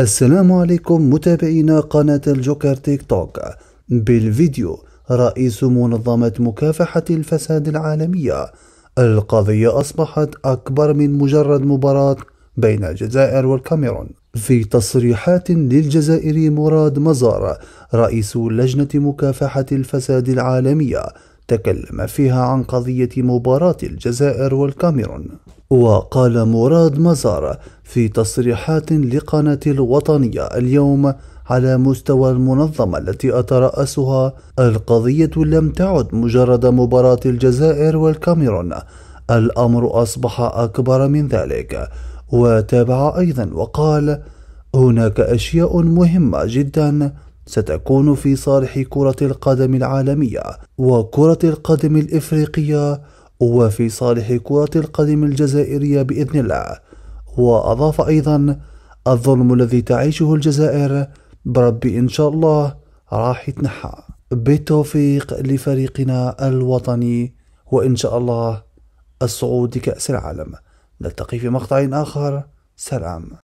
السلام عليكم متابعينا قناة الجوكر تيك توك بالفيديو رئيس منظمة مكافحة الفساد العالمية القضية أصبحت أكبر من مجرد مباراة بين الجزائر والكاميرون في تصريحات للجزائري مراد مزار رئيس لجنة مكافحة الفساد العالمية تكلم فيها عن قضية مباراة الجزائر والكاميرون وقال مراد مزار في تصريحات لقناة الوطنية اليوم على مستوى المنظمة التي أترأسها القضية لم تعد مجرد مباراة الجزائر والكاميرون الأمر أصبح أكبر من ذلك وتابع أيضا وقال هناك أشياء مهمة جدا ستكون في صالح كرة القدم العالمية وكرة القدم الإفريقية وفي صالح كرة القدم الجزائرية بإذن الله وأضاف أيضا الظلم الذي تعيشه الجزائر بربي إن شاء الله راح يتنحى بالتوفيق لفريقنا الوطني وإن شاء الله الصعود لكأس العالم نلتقي في مقطع آخر سلام